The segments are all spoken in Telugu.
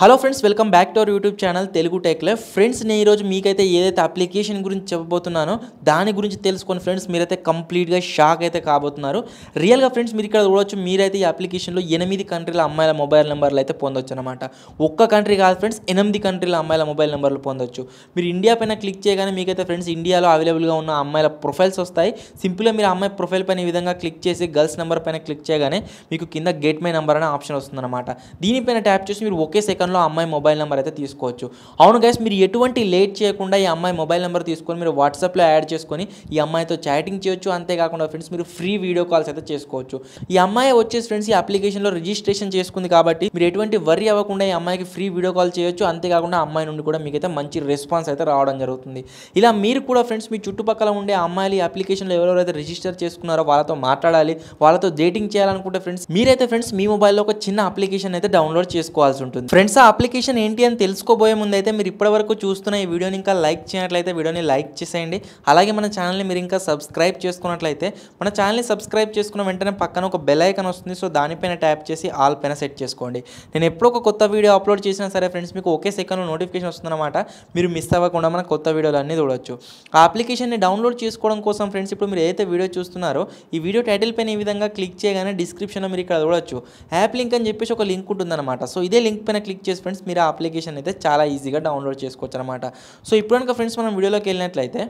hello friends welcome back to our YouTube channel Telugu టెక్లే ఫ్రెండ్స్ నేను ఈరోజు మీకైతే ఏదైతే అప్లికేషన్ గురించి చెప్పబోతున్నానో దాని గురించి తెలుసుకొని ఫ్రెండ్స్ మీరైతే కంప్లీట్గా షాక్ అయితే కాబోతున్నారు రియల్గా ఫ్రెండ్స్ మీరు ఇక్కడ చూడవచ్చు మీరైతే ఈ అప్లికేషన్లో ఎనిమిది కంట్రీల అమ్మాయిల మొబైల్ నెంబర్లు అయితే పొందొచ్చు అనమాట ఒక్క కంట్రీ కాదు ఫ్రెండ్స్ ఎనిమిది కంట్రీల అమ్మాయిల మొబైల్ నెంబర్లు పొందొచ్చు మీరు ఇండియా పైన క్లిక్ చేయగానే మీకైతే ఫ్రెండ్స్ ఇండియాలో అవైలబుల్గా ఉన్న అమ్మాయిల ప్రొఫైల్స్ వస్తాయి సింపుల్గా మీరు అమ్మాయి ప్రొఫైల్ పైన ఈ విధంగా క్లిక్ చేసి గర్ల్స్ నెంబర్ పైన క్లిక్ చేయగానే మీకు కింద గేట్ మై నెంబర్ అనే ఆప్షన్ వస్తుందన్నమాట దీనిపైన ట్యాప్ చేసి మీరు ఒకే సెకండ్ డిస్క్రిప్షన్లో అమ్మాయి మొబైల్ నెంబర్ అయితే తీసుకోవచ్చు అవును గైస్ మీరు ఎటువంటి లేట్ చేయకుండా ఈ అమ్మాయి మొబైల్ నెంబర్ తీసుకొని మీరు వాట్సాప్లో యాడ్ చేసుకొని ఈ అమ్మాయితో చాటింగ్ చేయొచ్చు అంతేకాకుండా ఫ్రెండ్స్ మీరు ఫ్రీ వీడియో కాల్స్ అయితే చేసుకోవచ్చు ఈ అమ్మాయి వచ్చేసి ఫ్రెండ్స్ ఈ అప్లికేషన్లో రిజిస్ట్రేషన్ చేసుకుంది కాబట్టి మీరు ఎటువంటి వర్రీ అవ్వకుండా ఈ అమ్మాయికి ఫ్రీ వీడియో కాల్ చేయొచ్చు అంతేకాకుండా అమ్మాయి నుండి కూడా మీకైతే మంచి రెస్పాన్స్ అయితే రావడం జరుగుతుంది ఇలా మీరు కూడా ఫ్రెండ్స్ మీ చుట్టుపక్కల ఉండే అమ్మాయిలు ఈ అప్లికేషన్లో ఎవరెవరైతే రిజిస్టర్ చేసుకున్నారో వాళ్ళతో మాట్లాడాలి వాళ్ళతో డేటింగ్ చేయాలనుకుంటే ఫ్రెండ్స్ మీరైతే ఫ్రెండ్స్ మీ మొబైల్లో ఒక చిన్న అప్లికేషన్ అయితే డౌన్లోడ్ చేసుకోవాల్సి ఉంటుంది ఫ్రెండ్స్ తెలుసా ఆ అప్లికేషన్ ఏంటి అని తెలుసుకోబోయే అయితే మీరు ఇప్పటివరకు చూస్తున్న ఈ వీడియోని ఇంకా లైక్ చేయనట్లయితే వీడియోని లైక్ చేసేయండి అలాగే మన ఛానల్ని మీరు ఇంకా సబ్స్క్రైబ్ చేసుకున్నట్లయితే మన ఛానల్ని సబ్స్క్రైబ్ చేసుకున్న వెంటనే పక్కన ఒక బెల్ ఐకన్ వస్తుంది సో దానిపైన ట్యాప్ చేసి ఆల్ పైన సెట్ చేసుకోండి నేను ఎప్పుడు ఒక కొత్త వీడియో అప్లోడ్ చేసినా సరే ఫ్రెండ్స్ మీకు ఒకే సెకండ్లో నోటిఫికేషన్ వస్తుందన్నమాట మీరు మిస్ అవ్వకుండా మన కొత్త వీడియోలు అన్నీ చూడొచ్చు ఆ అప్లికేషన్ని డౌన్లోడ్ చేసుకోవడం కోసం ఫ్రెండ్స్ ఇప్పుడు మీరు ఏదైతే వీడియో చూస్తున్నారో ఈ వీడియో టైటిల్ పైన ఈ విధంగా క్లిక్ చేయగానే డిస్క్రిప్షన్లో మీరు ఇక్కడ చూడొచ్చు యాప్ లింక్ అని చెప్పేసి ఒక లింక్ ఉంటుందన్నమాట సో ఇదే లింక్ పైన క్లిక్ చేసి ఫ్రెండ్స్ మీరు ఆ అప్లికేషన్ అయితే చాలా ఈజీగా డౌన్లోడ్ చేసుకోవచ్చు అనమాట సో ఇప్పుడు కనుక ఫ్రెండ్స్ మనం వీడియోలోకి వెళ్ళినట్లయితే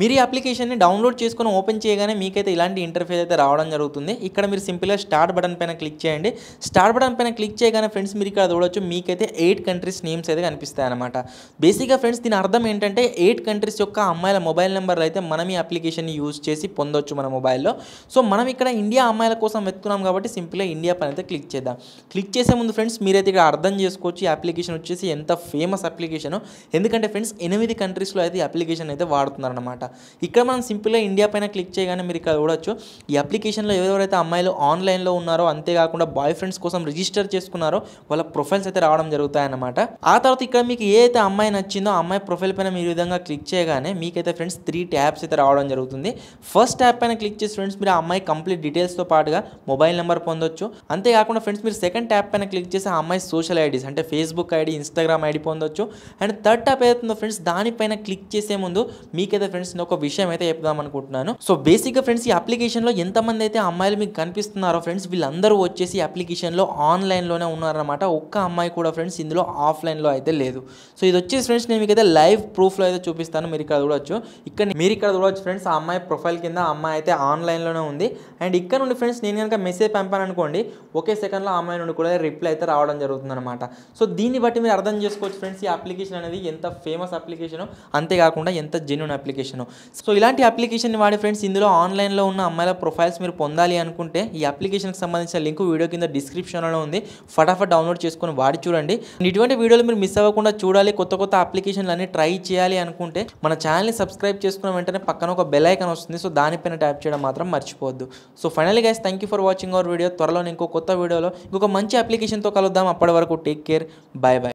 మీరు ఈ అప్లికేషన్ని డౌన్లోడ్ చేసుకొని ఓపెన్ చేయగానే మీకైతే ఇలాంటి ఇంటర్ఫేస్ అయితే రావడం జరుగుతుంది ఇక్కడ మీరు సింపుల్గా స్టార్ట్ బటన్ పైన క్లిక్ చేయండి స్టార్ట్ బటన్ పైన క్లిక్ చేయగానే ఫ్రెండ్స్ మీరు ఇక్కడ చూడొచ్చు మీకైతే ఎయిట్ కంట్రీస్ నేమ్స్ అయితే కనిపిస్తాయి అనమాట బేసిక్గా ఫ్రెండ్స్ దీని అర్థం ఏంటంటే ఎయిట్ కంట్రీస్ యొక్క అమ్మాయిల మొబైల్ నెంబర్లు అయితే మనం ఈ అప్లికేషన్ని యూజ్ చేసి పొందొచ్చు మన మొబైల్లో సో మనం ఇక్కడ ఇండియా అమ్మాయిల కోసం వెతుకున్నాం కాబట్టి సింపుల్గా ఇండియా పైన అయితే క్లిక్ చేద్దాం క్లిక్ చేసే ముందు ఫ్రెండ్స్ మీరైతే ఇక్కడ అర్థం చేసుకోవచ్చు ఈ అప్లికేషన్ వచ్చేసి ఎంత ఫేమస్ అప్లికేషన్ ఎందుకంటే ఫ్రెండ్స్ ఎనిమిది కంట్రీస్లో అయితే ఈ అప్లికేషన్ అయితే వాడుతున్నారనమాట ఇక్కడ మనం సింపుల్గా ఇండియా పైన క్లిక్ చేయగానే మీరు ఇక్కడ చూడొచ్చు ఈ అప్లికేషన్లో ఎవరెవరైతే అమ్మాయిలు ఆన్లైన్లో ఉన్నారో అంతేకాకుండా బాయ్ ఫ్రెండ్స్ కోసం రిజిస్టర్ చేసుకున్నారో వాళ్ళ ప్రొఫైల్స్ అయితే రావడం జరుగుతాయన్నమాట ఆ తర్వాత ఇక్కడ మీకు ఏ అయితే అమ్మాయి నచ్చిందో అమ్మాయి ప్రొఫైల్ పైన మీరు విధంగా క్లిక్ చేయగానే మీకైతే ఫ్రెండ్స్ త్రీ ట్యాబ్స్ అయితే రావడం జరుగుతుంది ఫస్ట్ యాప్ పైన క్లిక్ చేసి ఫ్రెండ్స్ మీరు ఆ అమ్మాయి కంప్లీట్ డీటెయిల్స్తో పాటుగా మొబైల్ నెంబర్ పొందొచ్చు అంతేకాకుండా ఫ్రెండ్స్ మీరు సెకండ్ ట్యాబ్ పైన క్లిక్ చేసి ఆ అమ్మాయి సోషల్ ఐడీస్ అంటే ఫేస్బుక్ ఐడి ఇన్స్టాగ్రామ్ ఐడి పొందొచ్చు అండ్ థర్డ్ యాప్ ఏదైతుందో ఫ్రెండ్స్ దానిపైన క్లిక్ చేసే ముందు మీకైతే ఫ్రెండ్స్ సంబంధించిన ఒక విషయం అయితే చెప్దాం అనుకుంటున్నాను సో బేసిక్గా ఫ్రెండ్స్ ఈ అప్లికేషన్లో ఎంతమంది అయితే అమ్మాయిలు మీకు కనిపిస్తున్నారో ఫ్రెండ్స్ వీళ్ళందరూ వచ్చేసి అప్లికేషన్లో ఆన్లైన్లోనే ఉన్నారనమాట ఒక్క అమ్మాయి కూడా ఫ్రెండ్స్ ఇందులో ఆఫ్లైన్లో అయితే లేదు సో ఇది వచ్చేసి ఫ్రెండ్స్ నేను మీకు అయితే లైవ్ ప్రూఫ్లో అయితే చూపిస్తాను మీరు ఇక్కడ చూడవచ్చు ఇక్కడ మీరు ఇక్కడ చూడవచ్చు ఫ్రెండ్స్ ఆ అమ్మాయి ప్రొఫైల్ కింద అమ్మాయి అయితే ఆన్లైన్ లోనే ఉంది అండ్ ఇక్కడ నుండి ఫ్రెండ్స్ నేను కనుక మెసేజ్ పంపాను అనుకోండి ఒకే సెకండ్లో అమ్మాయి నుండి కూడా రిప్లై అయితే రావడం జరుగుతుంది అనమాట సో దీన్ని బట్టి మీరు అర్థం చేసుకోవచ్చు ఫ్రెండ్స్ ఈ అప్లికేషన్ అనేది ఎంత ఫేమస్ అప్లికేషన్ అంతేకాకుండా ఎంత జెన్యున్ అప్లికేషన్ సో ఇలాంటి అప్లికేషన్ని వాడి ఫ్రెండ్స్ ఇందులో ఆన్లైన్లో ఉన్న అమ్మాయిల ప్రొఫైల్స్ మీరు పొందాలి అనుకుంటే ఈ అప్లికేషన్కి సంబంధించిన లింక్ వీడియో కింద డిస్క్రిప్షన్లో ఉంది ఫటాఫట్ డౌన్లోడ్ చేసుకొని వాడి చూడండి ఇటువంటి వీడియోలు మీరు మిస్ అవ్వకుండా చూడాలి కొత్త కొత్త అప్లికేషన్లు అన్ని ట్రై చేయాలి అనుకుంటే మన ఛానల్ని సబ్స్క్రైబ్ చేసుకున్న వెంటనే పక్కన ఒక బెల్ ఐకాన్ వస్తుంది సో దానిపైన ట్యాప్ చేయడం మాత్రం మర్చిపోవద్దు so final guys thank you for watching our video త్వరలో ఇంకో కొత్త వీడియోలో ఇంకొక మంచి అప్లికేషన్తో కలుద్దాం అప్పటి వరకు టేక్ కేర్ బాయ్ బాయ్